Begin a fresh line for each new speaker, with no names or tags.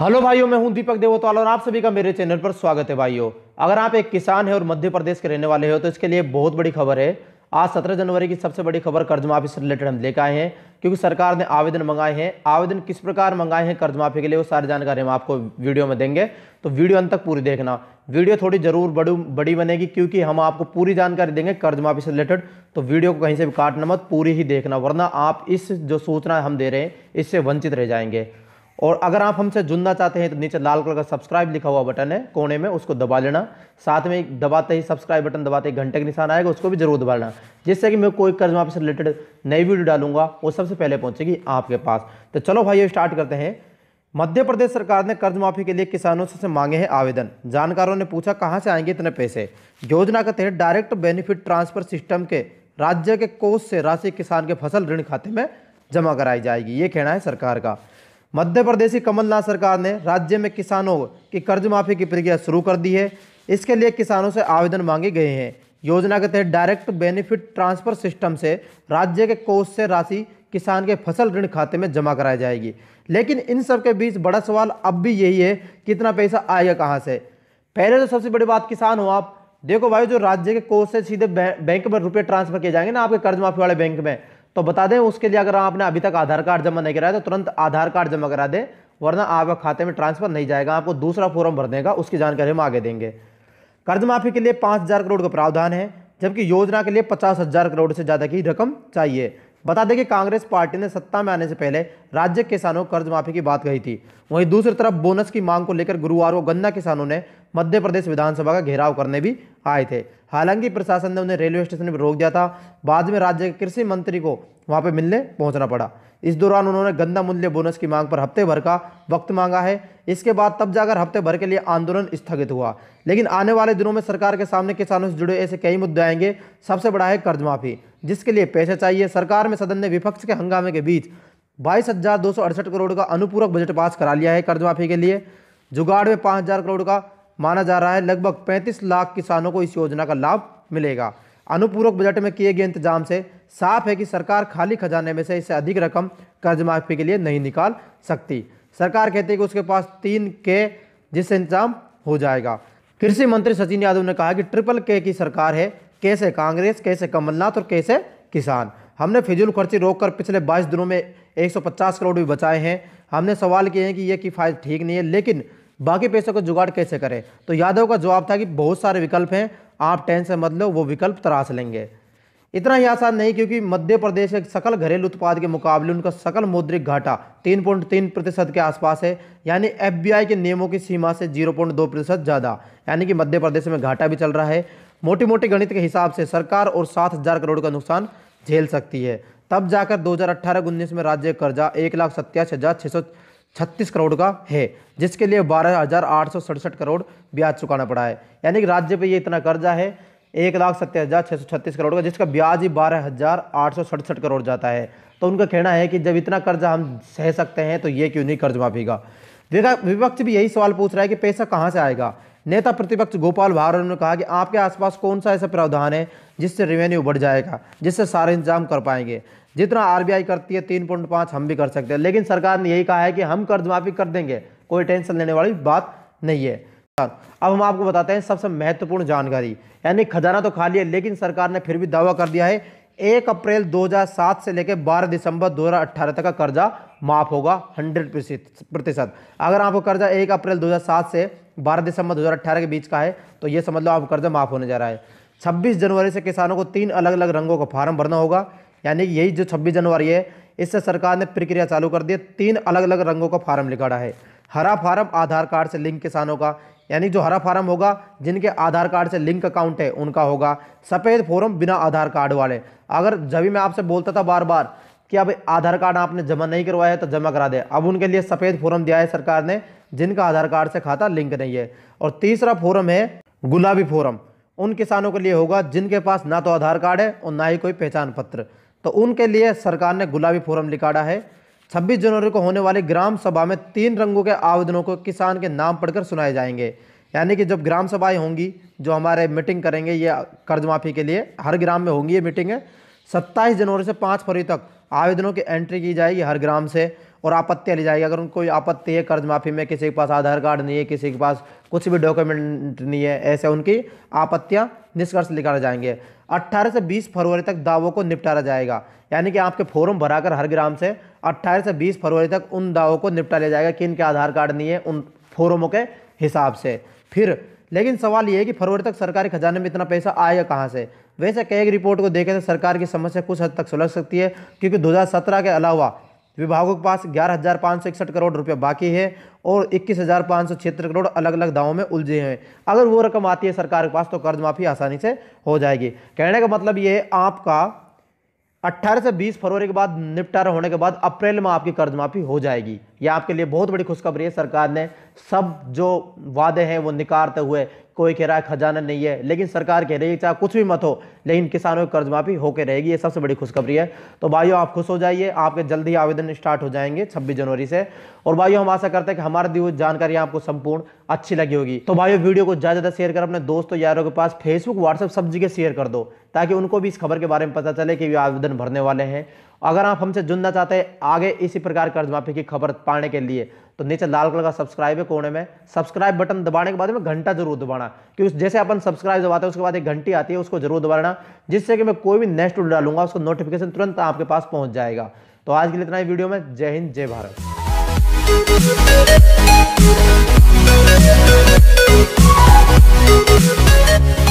hello भाइयों मैं हूं दीपक देवोताल और आप सभी का मेरे चैनल पर स्वागत है भाइयों अगर आप एक किसान है और मध्य प्रदेश के रहने वाले हो तो इसके लिए बहुत बड़ी खबर है आज 17 जनवरी की सबसे बड़ी खबर कर्ज माफी से रिलेटेड हम लेकर आए हैं क्योंकि सरकार ने आवेदन मंगाए हैं आवेदन किस प्रकार मंगाए हैं कर्ज माफी के लिए वो सारी जानकारी हम आपको वीडियो में देंगे तो वीडियो अंत तक पूरी देखना वीडियो थोड़ी जरूर बड़ी बड़ी बनेगी क्योंकि हम आपको पूरी जानकारी देंगे कर्ज माफी से रिलेटेड तो वीडियो को कहीं से भी काटना मत पूरी ही देखना वरना आप इस जो सूचना हम दे रहे हैं इससे वंचित रह जाएंगे और अगर आप हमसे जुड़ना चाहते हैं तो नीचे लाल कलर का सब्सक्राइब लिखा हुआ बटन है कोने में उसको दबा लेना साथ में दबाते ही सब्सक्राइब बटन दबाते ही घंटे का निशान आएगा उसको भी जरूर दबा लेना जिससे कि मैं कोई कर्ज माफी से रिलेटेड नई वीडियो डालूंगा वो सबसे पहले पहुंचेगी आपके पास तो चलो भाई स्टार्ट करते हैं मध्य प्रदेश सरकार ने कर्ज माफी के लिए किसानों से मांगे हैं आवेदन जानकारों ने पूछा कहाँ से आएंगे इतने पैसे योजना के तहत डायरेक्ट बेनिफिट ट्रांसफर सिस्टम के राज्य के कोष से राशि किसान के फसल ऋण खाते में जमा कराई जाएगी ये कहना है सरकार का मध्य प्रदेश की कमलनाथ सरकार ने राज्य में किसानों की कर्ज माफ़ी की प्रक्रिया शुरू कर दी है इसके लिए किसानों से आवेदन मांगे गए हैं योजना के तहत डायरेक्ट बेनिफिट ट्रांसफर सिस्टम से राज्य के कोष से राशि किसान के फसल ऋण खाते में जमा कराई जाएगी लेकिन इन सब के बीच बड़ा सवाल अब भी यही है कितना पैसा आएगा कहाँ से पहले तो सबसे बड़ी बात किसान हो आप देखो भाई जो राज्य के कोष से सीधे बैंक में रुपये ट्रांसफर किए जाएंगे ना आपके कर्ज माफी वाले बैंक में तो बता दें उसके लिए अगर आपने अभी तक आधार कार्ड जमा नहीं कराया तो तुरंत आधार कार्ड जमा करा दें वरना आपका खाते में ट्रांसफर नहीं जाएगा आपको दूसरा फॉर्म भर देगा उसकी जानकारी हम आगे देंगे कर्ज माफी के लिए पाँच हज़ार करोड़ का प्रावधान है जबकि योजना के लिए पचास हज़ार करोड़ से ज़्यादा की रकम चाहिए बता दें कि कांग्रेस पार्टी ने सत्ता में आने से पहले राज्य किसानों को कर्ज माफी की बात कही थी वहीं दूसरी तरफ बोनस की मांग को लेकर गुरुवार को गन्ना किसानों ने मध्य प्रदेश विधानसभा का घेराव करने भी आए थे हालांकि प्रशासन ने उन्हें रेलवे स्टेशन पर रोक दिया था बाद में राज्य के कृषि मंत्री को वहाँ पर मिलने पहुँचना पड़ा इस दौरान उन्होंने गंदा मूल्य बोनस की मांग पर हफ्ते भर का वक्त मांगा है इसके बाद तब जाकर हफ्ते भर के लिए आंदोलन स्थगित हुआ लेकिन आने वाले दिनों में सरकार के सामने किसानों से जुड़े ऐसे कई मुद्दे आएंगे सबसे बड़ा है कर्ज माफी जिसके लिए पैसे चाहिए सरकार में सदन ने विपक्ष के हंगामे के बीच बाईस हजार दो सौ अड़सठ करोड़ का अनुपूरक बजट पास करा लिया है कर्ज माफी के लिए जुगाड़ में पाँच हजार करोड़ का माना जा रहा है लगभग 35 लाख किसानों को इस योजना का लाभ मिलेगा अनुपूरक बजट में किए गए इंतजाम से साफ है कि सरकार खाली खजाने में से इससे अधिक रकम कर्ज माफी के लिए नहीं निकाल सकती सरकार कहती है कि उसके पास तीन के जिससे इंतजाम हो जाएगा कृषि मंत्री सचिन यादव ने कहा कि ट्रिपल के की सरकार है कैसे कांग्रेस कैसे कमलनाथ और कैसे किसान हमने फिजूल खर्ची रोककर पिछले 22 दिनों में 150 करोड़ भी बचाए हैं हमने सवाल किए हैं कि यह किफ़ायत ठीक नहीं है लेकिन बाकी पैसों का जुगाड़ कैसे करें तो यादव का जवाब था कि बहुत सारे विकल्प हैं आप टेंशन मत लो वो विकल्प तराश लेंगे इतना ही आसान नहीं क्योंकि मध्य प्रदेश के सकल घरेलू उत्पाद के मुकाबले उनका सकल मौद्रिक घाटा तीन पॉइंट तीन प्रतिशत के आसपास है यानी एफबीआई के नियमों की सीमा से जीरो पॉइंट दो प्रतिशत ज़्यादा यानी कि मध्य प्रदेश में घाटा भी चल रहा है मोटी मोटी गणित के हिसाब से सरकार और सात हज़ार करोड़ का नुकसान झेल सकती है तब जाकर दो हज़ार अट्ठारह उन्नीस में राज्य कर्जा एक लाख सत्तासी हज़ार छः सौ छत्तीस करोड़ का है जिसके लिए बारह हज़ार आठ सौ सड़सठ करोड़ ब्याज चुकाना पड़ा है यानी कि राज्य पे ये इतना कर्जा है एक लाख सत्तर हज़ार छः सौ छत्तीस करोड़ का जिसका ब्याज ही बारह हज़ार आठ सौ सड़सठ करोड़ जाता है तो उनका कहना है कि जब इतना कर्जा हम सह सकते हैं तो ये क्यों नहीं कर्ज माफी का देखा विपक्ष भी यही सवाल पूछ रहा है कि पैसा कहाँ से आएगा नेता प्रतिपक्ष गोपाल भारत ने कहा कि आपके आसपास कौन सा ऐसा प्रावधान है जिससे रेवेन्यू बढ़ जाएगा जिससे सारे इंतजाम कर पाएंगे जितना आरबीआई करती है तीन पॉइंट पांच हम भी कर सकते हैं लेकिन सरकार ने यही कहा है कि हम कर्ज माफ़ी कर देंगे कोई टेंशन लेने वाली बात नहीं है अब हम आपको बताते हैं सबसे महत्वपूर्ण जानकारी यानी खजाना तो खाली है लेकिन सरकार ने फिर भी दावा कर दिया है एक अप्रैल 2007 से लेकर 12 दिसंबर 2018 तक का कर्जा माफ होगा 100 प्रतिशत अगर आपको कर्जा एक अप्रैल 2007 से 12 दिसंबर 2018 के बीच का है तो ये समझ लो आपका कर्जा माफ होने जा रहा है 26 जनवरी से किसानों को तीन अलग अलग रंगों का फार्म भरना होगा यानी यही जो छब्बीस जनवरी है इससे सरकार ने प्रक्रिया चालू कर दी तीन अलग अलग रंगों का फार्म निकाला है हरा फार्म आधार कार्ड से लिंक किसानों का यानी जो हरा फार्म होगा जिनके आधार कार्ड से लिंक अकाउंट है उनका होगा सफ़ेद फॉर्म बिना आधार कार्ड वाले अगर जब भी मैं आपसे बोलता था बार बार कि अब आधार कार्ड आपने जमा नहीं करवाया तो जमा करा दे अब उनके लिए सफ़ेद फॉर्म दिया है सरकार ने जिनका आधार कार्ड से खाता लिंक नहीं है और तीसरा फॉर्म है गुलाबी फॉर्म उन किसानों के लिए होगा जिनके पास ना तो आधार कार्ड है और ना ही कोई पहचान पत्र तो उनके लिए सरकार ने गुलाबी फोरम निकाला है छब्बीस जनवरी को होने वाली ग्राम सभा में तीन रंगों के आवेदनों को किसान के नाम पढ़कर सुनाए जाएंगे यानी कि जब ग्राम सभाएं होंगी जो हमारे मीटिंग करेंगे ये कर्ज माफ़ी के लिए हर ग्राम में होंगी ये मीटिंग है सत्ताईस जनवरी से पाँच फरवरी तक आवेदनों की एंट्री की जाएगी हर ग्राम से और आपत्तियाँ ली जाएगी अगर उनको कोई आपत्ति है कर्ज माफ़ी में किसी के पास आधार कार्ड नहीं है किसी के पास कुछ भी डॉक्यूमेंट नहीं है ऐसे उनकी आपत्तियाँ निष्कर्ष निकाले जाएंगे 18 से 20 फरवरी तक दावों को निपटारा जाएगा यानी कि आपके फॉर्म भराकर हर ग्राम से 18 से 20 फरवरी तक उन दावों को निपटा लिया जाएगा कि इनके आधार कार्ड नहीं है उन फॉर्मों के हिसाब से फिर लेकिन सवाल ये है कि फरवरी तक सरकारी खजाने में इतना पैसा आएगा कहाँ से वैसे कई रिपोर्ट को देखें तो सरकार की समस्या कुछ हद तक सुलझ सकती है क्योंकि 2017 के अलावा विभागों के पास ग्यारह हज़ार सौ इकसठ करोड़ रुपये बाकी है और इक्कीस हज़ार सौ छिहत्तर करोड़ अलग अलग दावों में उलझे हैं अगर वो रकम आती है सरकार के पास तो कर्ज माफ़ी आसानी से हो जाएगी कहने का मतलब ये है आपका 18 से 20 फरवरी के बाद निपटारा होने के बाद अप्रैल में आपकी कर्ज माफ़ी हो जाएगी यह आपके लिए बहुत बड़ी खुशखबरी है सरकार ने सब जो वादे हैं वो निकारते हुए कोई कह रहा है खजाना नहीं है लेकिन सरकार कह रही है चाहे कुछ भी मत हो लेकिन किसानों की कर्ज माफी होकर रहेगी ये सबसे बड़ी खुशखबरी है तो भाइयों आप खुश हो जाइए आपके जल्द ही आवेदन स्टार्ट हो जाएंगे 26 जनवरी से और भाइयों हम आशा करते हैं कि हमारे दी हुई जानकारी आपको संपूर्ण अच्छी लगी होगी तो भाइयों वीडियो को ज़्यादा ज़्यादा शेयर कर अपने दोस्तों यारों के पास फेसबुक व्हाट्सअप सब जगह शेयर कर दो ताकि उनको भी इस खबर के बारे में पता चले कि वे आवेदन भरने वाले हैं अगर आप हमसे जुड़ना चाहते हैं आगे इसी प्रकार कर्ज माफी की खबर पाने के लिए तो नीचे लाल कलर का सब्सक्राइब है कोने में सब्सक्राइब बटन दबाने के बाद में घंटा जरूर दबाना क्योंकि जैसे अपन सब्सक्राइब दबाते हैं उसके बाद एक घंटी आती है उसको जरूर दबाना जिससे कि मैं कोई भी नेक्स्ट वीडियो डालूंगा उसको नोटिफिकेशन तुरंत आपके पास पहुंच जाएगा तो आज के लिए इतना ही वीडियो में जय हिंद जय भारत